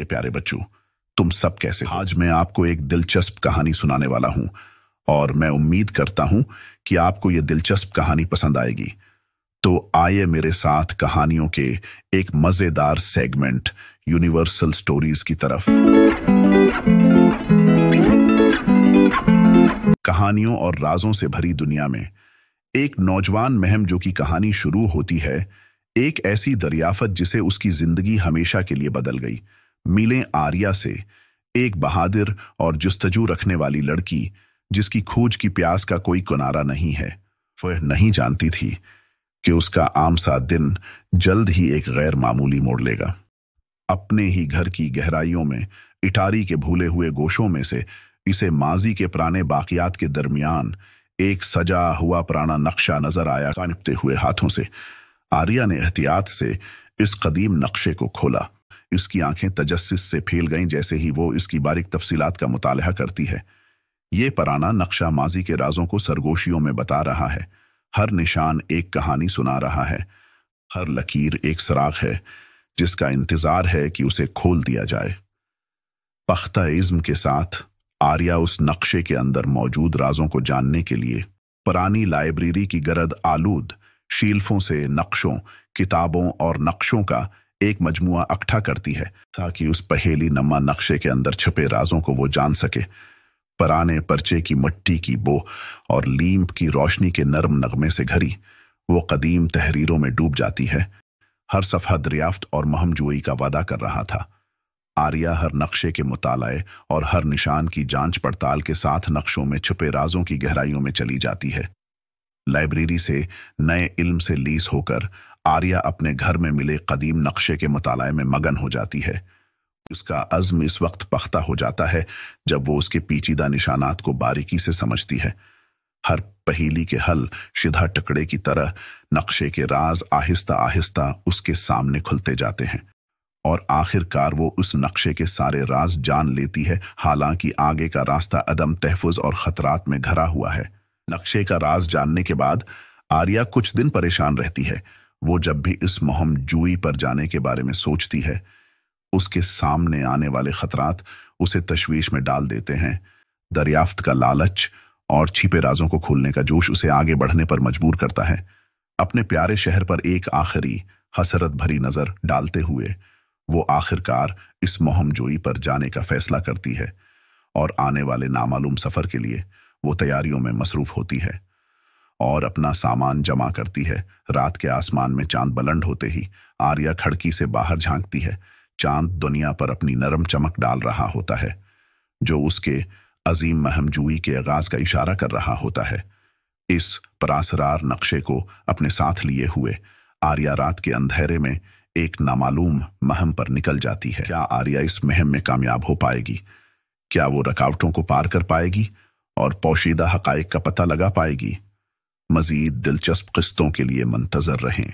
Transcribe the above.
मेरे प्यारे बच्चों तुम सब कैसे हो? आज मैं आपको एक दिलचस्प कहानी सुनाने वाला हूं और मैं उम्मीद करता हूं कि आपको यह दिलचस्प कहानी पसंद आएगी तो आइए मेरे साथ कहानियों के एक मजेदार सेगमेंट यूनिवर्सल स्टोरीज की तरफ कहानियों और राजों से भरी दुनिया में एक नौजवान महम जो की कहानी शुरू होती है एक ऐसी दरियाफत जिसे उसकी जिंदगी हमेशा के लिए बदल गई मिलें आर्या से एक बहादुर और जुस्तजू रखने वाली लड़की जिसकी खोज की प्यास का कोई कुनारा नहीं है वह नहीं जानती थी कि उसका आम सा दिन जल्द ही एक गैर मामूली मोड़ लेगा अपने ही घर की गहराइयों में इटारी के भूले हुए गोशों में से इसे माजी के पुराने बाकियात के दरमियान एक सजा हुआ पुराना नक्शा नजर आया कानिपते हुए हाथों से आर्या ने एहतियात से इस कदीम नक्शे को खोला इसकी आंखें तजस्स से फैल गईं जैसे ही वो इसकी बारीक तफसीलात का मुताल करती है ये पराना नक्शा माजी के राजों को सरगोशियों में बता रहा है हर निशान एक कहानी सुना रहा है हर लकीर एक सराग है जिसका इंतजार है कि उसे खोल दिया जाए पख्ता इज्म के साथ आर्या उस नक्शे के अंदर मौजूद राजों को जानने के लिए पुरानी लाइब्रेरी की गरद आलूद शील्फों से नक्शों किताबों और नक्शों का एक मजमुआ इकट्ठा करती है ताकि उस पहेली नमा नक्शे के अंदर छुपे राजों को वो जान सके पराने पर्चे की मट्टी की बो और लीम की रोशनी के नरम नगमे से घरी वो कदीम तहरीरों में डूब जाती है हर सफ़ा दरियाफ्त और महमजुई का वादा कर रहा था आर्या हर नक्शे के मुतालाए और हर निशान की जांच पड़ताल के साथ नक्शों में छुपे राजों की गहराइयों में चली जाती है लाइब्रेरी से नए इल्म से लीस होकर आर्या अपने घर में मिले कदीम नक्शे के मुताले में मगन हो जाती है उसका अज़्म इस वक्त पख्ता हो जाता है जब वो उसके पीचीदा निशानात को बारीकी से समझती है हर पहेली के हल शिधा टकड़े की तरह नक्शे के राज आहिस्ता आहिस्ता उसके सामने खुलते जाते हैं और आखिरकार वो उस नक्शे के सारे राज जान लेती है हालांकि आगे का रास्ता अदम तहफुज और ख़तरात में घरा हुआ है नक्शे का राज जानने के बाद आर्या कुछ दिन परेशान रहती है वो जब भी इस मुहम जुई पर जाने के बारे में सोचती है उसके सामने आने वाले खतरात उसे तशवीश में डाल देते हैं दरियाफ्त का लालच और छिपे राजों को खोलने का जोश उसे आगे बढ़ने पर मजबूर करता है अपने प्यारे शहर पर एक आखिरी हसरत भरी नज़र डालते हुए वो आखिरकार इस जोई पर जाने का फैसला करती है और आने वाले नामालूम सफ़र के लिए वो तैयारियों में मसरूफ़ होती है और अपना सामान जमा करती है रात के आसमान में चांद बलंड होते ही आर्या खड़की से बाहर झांकती है चांद दुनिया पर अपनी नरम चमक डाल रहा होता है जो उसके अजीम महमजूई के आगाज का इशारा कर रहा होता है इस परासरार नक्शे को अपने साथ लिए हुए आर्या रात के अंधेरे में एक नामालूम महम पर निकल जाती है क्या आर्या इस महम में कामयाब हो पाएगी क्या वो रकावटों को पार कर पाएगी और पोशीदा हकाइक का पता लगा पाएगी मजीद दिलचस्प किस्तों के लिए मंतजर रहें